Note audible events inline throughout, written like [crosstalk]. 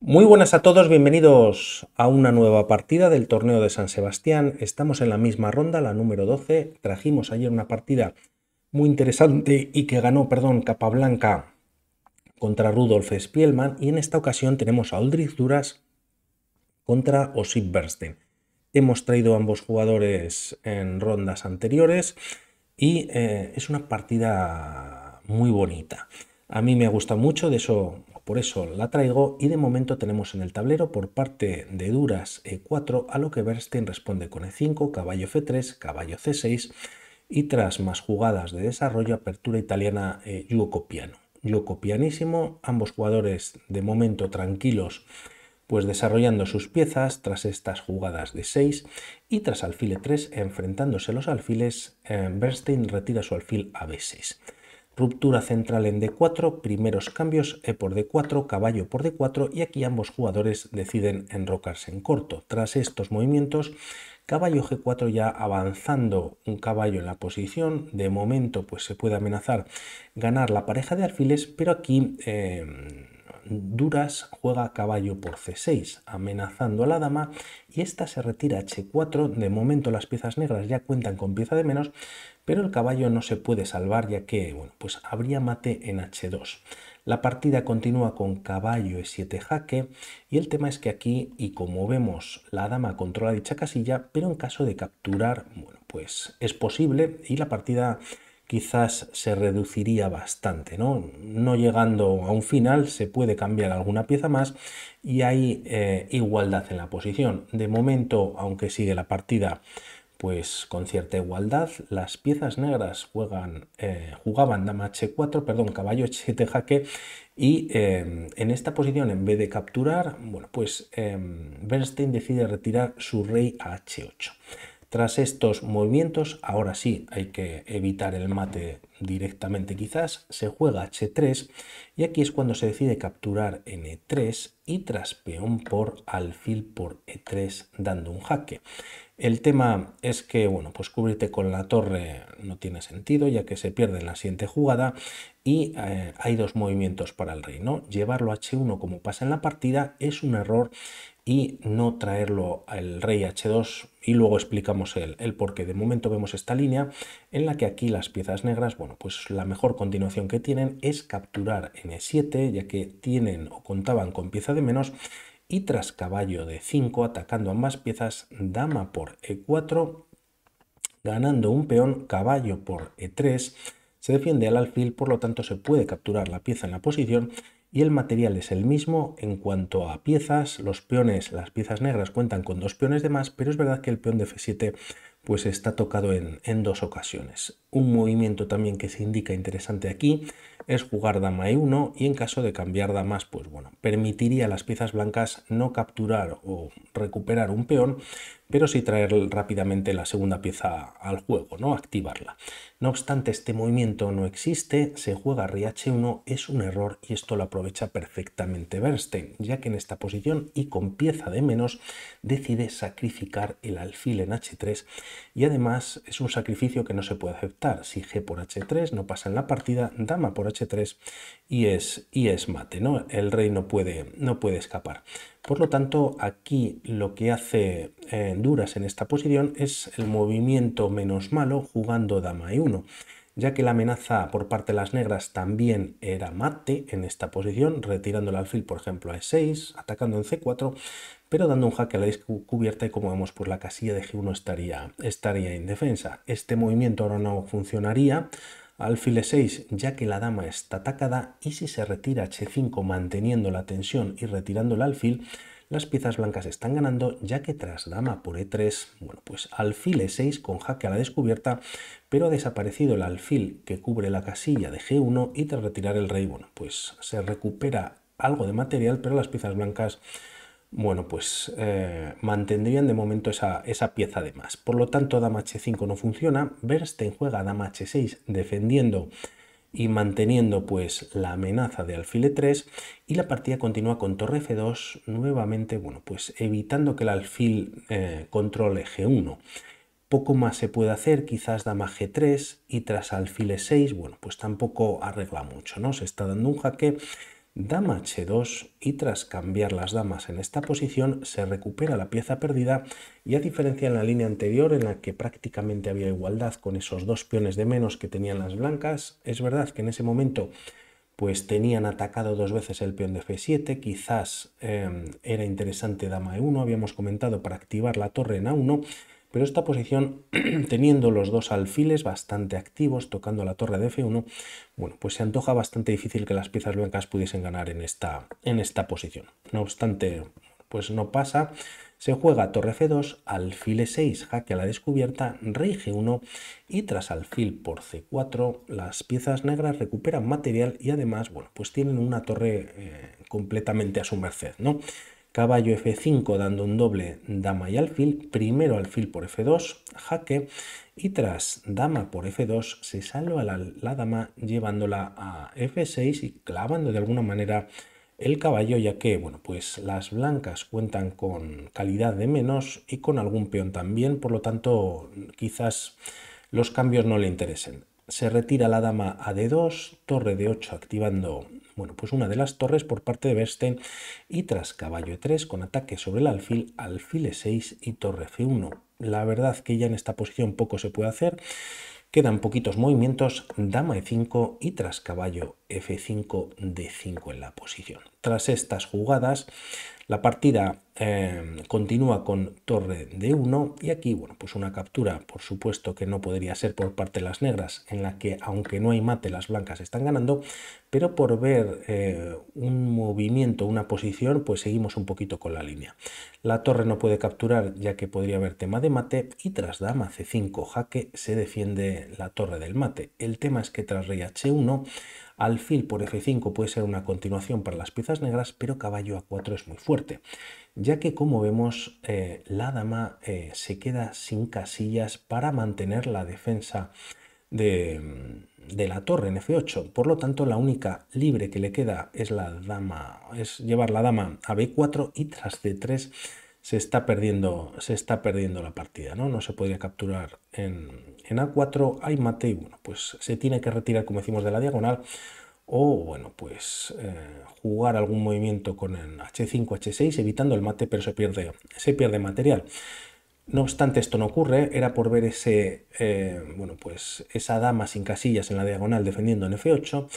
Muy buenas a todos, bienvenidos a una nueva partida del torneo de San Sebastián. Estamos en la misma ronda, la número 12. Trajimos ayer una partida muy interesante y que ganó, perdón, capa blanca contra Rudolf Spielmann y en esta ocasión tenemos a Aldrich Duras contra Osip Bernstein. Hemos traído a ambos jugadores en rondas anteriores y eh, es una partida muy bonita. A mí me ha gustado mucho, de eso por eso la traigo y de momento tenemos en el tablero por parte de duras E4 a lo que Bernstein responde con E5, caballo F3, caballo C6 y tras más jugadas de desarrollo, apertura italiana eh, Yuko Piano. ambos jugadores de momento tranquilos pues desarrollando sus piezas tras estas jugadas de 6 y tras alfil E3 enfrentándose los alfiles, eh, Bernstein retira su alfil a B6. Ruptura central en D4, primeros cambios, E por D4, caballo por D4 y aquí ambos jugadores deciden enrocarse en corto. Tras estos movimientos, caballo G4 ya avanzando un caballo en la posición. De momento pues se puede amenazar ganar la pareja de alfiles, pero aquí... Em, Duras juega caballo por c6, amenazando a la dama, y esta se retira a h4. De momento las piezas negras ya cuentan con pieza de menos, pero el caballo no se puede salvar ya que bueno, pues habría mate en h2. La partida continúa con caballo e7 jaque y el tema es que aquí, y como vemos, la dama controla dicha casilla, pero en caso de capturar, bueno, pues es posible y la partida quizás se reduciría bastante, ¿no? No llegando a un final, se puede cambiar alguna pieza más y hay eh, igualdad en la posición. De momento, aunque sigue la partida pues con cierta igualdad las piezas negras juegan, eh, jugaban dama h4, perdón, caballo h7 jaque y eh, en esta posición en vez de capturar, bueno, pues eh, Bernstein decide retirar su rey a h8. Tras estos movimientos, ahora sí hay que evitar el mate directamente quizás, se juega h3 y aquí es cuando se decide capturar e 3 y tras peón por alfil por e3 dando un jaque. El tema es que, bueno, pues cubrirte con la torre no tiene sentido ya que se pierde en la siguiente jugada y eh, hay dos movimientos para el rey, ¿no? Llevarlo a h1 como pasa en la partida es un error y no traerlo al rey h2 y luego explicamos el, el por qué. De momento vemos esta línea en la que aquí las piezas negras, bueno, pues la mejor continuación que tienen es capturar en e7 ya que tienen o contaban con pieza de menos y tras caballo de 5 atacando ambas piezas, dama por e4, ganando un peón, caballo por e3, se defiende al alfil, por lo tanto se puede capturar la pieza en la posición y el material es el mismo en cuanto a piezas. Los peones, las piezas negras cuentan con dos peones de más, pero es verdad que el peón de F7 pues está tocado en, dos ocasiones. Un movimiento también que se indica interesante aquí es jugar dama e1 y en caso de cambiar damas, pues bueno, permitiría a las piezas blancas no capturar o recuperar un peón, pero sí traer rápidamente la segunda pieza al juego, ¿no? activarla. No obstante, este movimiento no existe, se juega RH1, es un error y esto lo aprovecha perfectamente Bernstein, ya que en esta posición y con pieza de menos decide sacrificar el alfil en H3 y además es un sacrificio que no se puede aceptar. Si G por H3 no pasa en la partida, dama por H3 y es, y es mate, ¿no? el rey no puede, no puede escapar. Por lo tanto, aquí lo que hace eh, Duras en esta posición es el movimiento menos malo jugando dama e1, ya que la amenaza por parte de las negras también era mate en esta posición, retirando el alfil, por ejemplo, a e6, atacando en c4, pero dando un jaque a la cubierta y como vemos, por pues la casilla de g1 estaría, estaría indefensa. Este movimiento ahora no funcionaría, Alfil e6, ya que la dama está atacada y si se retira h5 manteniendo la tensión y retirando el alfil, las piezas blancas están ganando ya que tras dama por e3, bueno pues alfil e6 con jaque a la descubierta, pero ha desaparecido el alfil que cubre la casilla de g1 y tras retirar el rey, bueno pues se recupera algo de material, pero las piezas blancas bueno, pues eh, mantendrían de momento esa, pieza de más. Por lo tanto, dama h5 no funciona, Bernstein juega dama h6 defendiendo y manteniendo pues la amenaza de alfil 3 y la partida continúa con torre f2 nuevamente, bueno, pues evitando que el alfil eh, controle g1. Poco más se puede hacer, quizás dama g3 y tras alfil 6 bueno, pues tampoco arregla mucho, ¿no? Se está dando un jaque dama h2 y tras cambiar las damas en esta posición se recupera la pieza perdida y a diferencia en la línea anterior en la que prácticamente había igualdad con esos dos peones de menos que tenían las blancas, es verdad que en ese momento pues tenían atacado dos veces el peón de f7, quizás eh, era interesante dama e1, habíamos comentado para activar la torre en a1, pero esta posición, [clears throat] teniendo los dos alfiles bastante activos, tocando la torre de F1, bueno, pues se antoja bastante difícil que las piezas blancas pudiesen ganar en esta, en esta posición. No obstante, pues no pasa. Se juega torre F2, alfile 6 jaque a la descubierta, rey G1 y tras alfil por C4 las piezas negras recuperan material y además, bueno, pues tienen una torre eh, completamente a su merced, ¿no? caballo F5 dando un doble dama y alfil, primero alfil por F2, jaque, y tras dama por F2 se salva la, dama llevándola a F6 y clavando de alguna manera el caballo, ya que bueno, pues las blancas cuentan con calidad de menos y con algún peón también, por lo tanto quizás los cambios no le interesen se retira la dama a d2, torre d8 activando bueno, pues una de las torres por parte de Bernstein y tras caballo e3 con ataque sobre el alfil, alfil e6 y torre f1. La verdad que ya en esta posición poco se puede hacer. Quedan poquitos movimientos, dama e5 y tras caballo f5, d5 en la posición. Tras estas jugadas, la partida Em, continúa con torre de 1 y aquí, bueno, pues una captura, por supuesto que no podría ser por parte de las negras, en la que aunque no hay mate, las blancas están ganando, pero por ver eh, un movimiento, una posición, pues seguimos un poquito con la línea. La torre no puede capturar ya que podría haber tema de mate y tras dama c5 jaque se defiende la torre del mate. El tema es que tras rey h1 Alfil por f5 puede ser una continuación para las piezas negras, pero caballo a 4 es muy fuerte, ya que como vemos eh, la dama eh, se queda sin casillas para mantener la defensa de, de, la torre en f8. Por lo tanto, la única libre que le queda es la dama, es llevar la dama a b4 y tras c3 se está perdiendo, se está perdiendo la partida, ¿no? No se podría capturar en, A4 hay mate y bueno, pues se tiene que retirar, como decimos, de la diagonal o bueno, pues eh, jugar algún movimiento con el H5, H6, evitando el mate, pero se pierde, se pierde material. No obstante, esto no ocurre, era por ver ese, eh, bueno, pues esa dama sin casillas en la diagonal defendiendo en F8,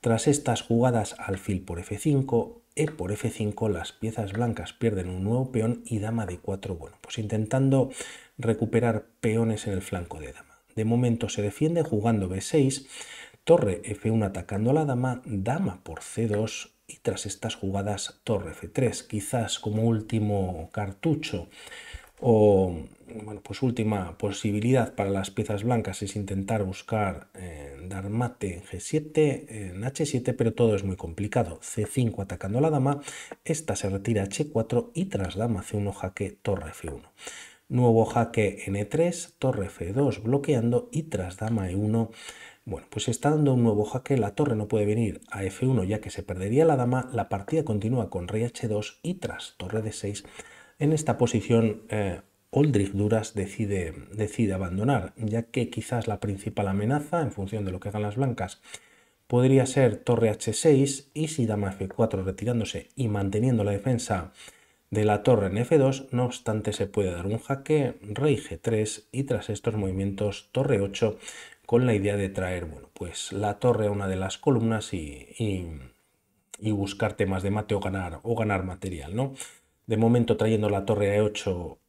tras estas jugadas alfil por f5, e por f5, las piezas blancas pierden un nuevo peón y dama de 4, bueno, pues intentando recuperar peones en el flanco de dama. De momento se defiende jugando b6, torre f1 atacando a la dama, dama por c2 y tras estas jugadas torre f3, quizás como último cartucho o bueno, pues última posibilidad para las piezas blancas es intentar buscar eh, dar mate en G7, en H7, pero todo es muy complicado. C5 atacando a la dama, esta se retira H4 y tras dama C1 jaque torre F1. Nuevo jaque e 3 torre F2 bloqueando y tras dama E1 bueno, pues está dando un nuevo jaque, la torre no puede venir a F1 ya que se perdería la dama, la partida continúa con rey H2 y tras torre D6. En esta posición eh, Oldrich Duras decide, decide abandonar, ya que quizás la principal amenaza, en función de lo que hagan las blancas, podría ser torre h6 y si dama f4 retirándose y manteniendo la defensa de la torre en f2, no obstante se puede dar un jaque, rey g3 y tras estos movimientos torre 8 con la idea de traer bueno, pues la torre a una de las columnas y, y, y buscar temas de mate o ganar, o ganar material. ¿no? De momento trayendo la torre a 8 e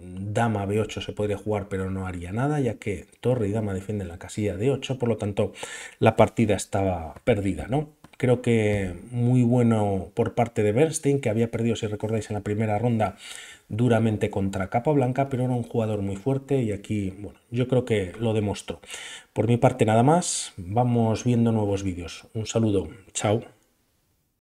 dama B8 se podría jugar, pero no haría nada, ya que torre y dama defienden la casilla de 8, por lo tanto la partida estaba perdida, ¿no? Creo que muy bueno por parte de Bernstein, que había perdido, si recordáis, en la primera ronda duramente contra Capa Blanca, pero era un jugador muy fuerte y aquí, bueno, yo creo que lo demostró. Por mi parte nada más, vamos viendo nuevos vídeos. Un saludo, chao.